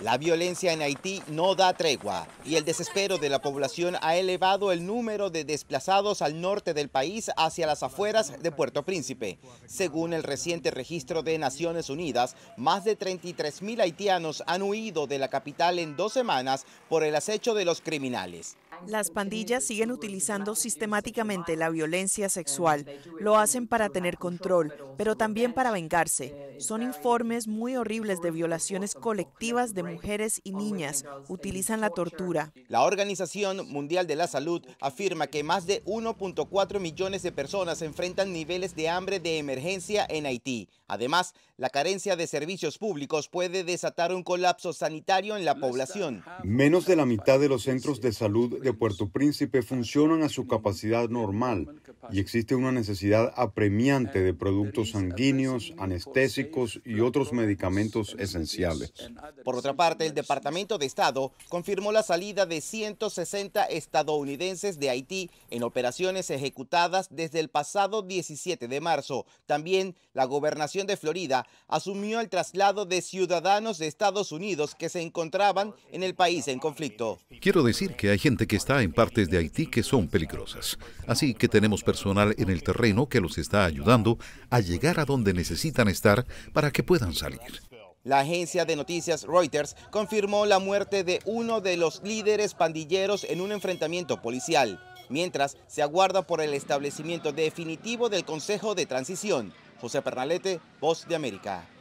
La violencia en Haití no da tregua y el desespero de la población ha elevado el número de desplazados al norte del país hacia las afueras de Puerto Príncipe. Según el reciente registro de Naciones Unidas, más de 33 mil haitianos han huido de la capital en dos semanas por el acecho de los criminales. Las pandillas siguen utilizando sistemáticamente la violencia sexual. Lo hacen para tener control, pero también para vengarse. Son informes muy horribles de violaciones colectivas de mujeres y niñas. Utilizan la tortura. La Organización Mundial de la Salud afirma que más de 1.4 millones de personas enfrentan niveles de hambre de emergencia en Haití. Además, la carencia de servicios públicos puede desatar un colapso sanitario en la población. Menos de la mitad de los centros de salud Puerto Príncipe funcionan a su capacidad normal y existe una necesidad apremiante de productos sanguíneos, anestésicos y otros medicamentos esenciales. Por otra parte, el Departamento de Estado confirmó la salida de 160 estadounidenses de Haití en operaciones ejecutadas desde el pasado 17 de marzo. También la gobernación de Florida asumió el traslado de ciudadanos de Estados Unidos que se encontraban en el país en conflicto. Quiero decir que hay gente que está en partes de Haití que son peligrosas. Así que tenemos personal en el terreno que los está ayudando a llegar a donde necesitan estar para que puedan salir. La agencia de noticias Reuters confirmó la muerte de uno de los líderes pandilleros en un enfrentamiento policial, mientras se aguarda por el establecimiento definitivo del Consejo de Transición. José Pernalete, Voz de América.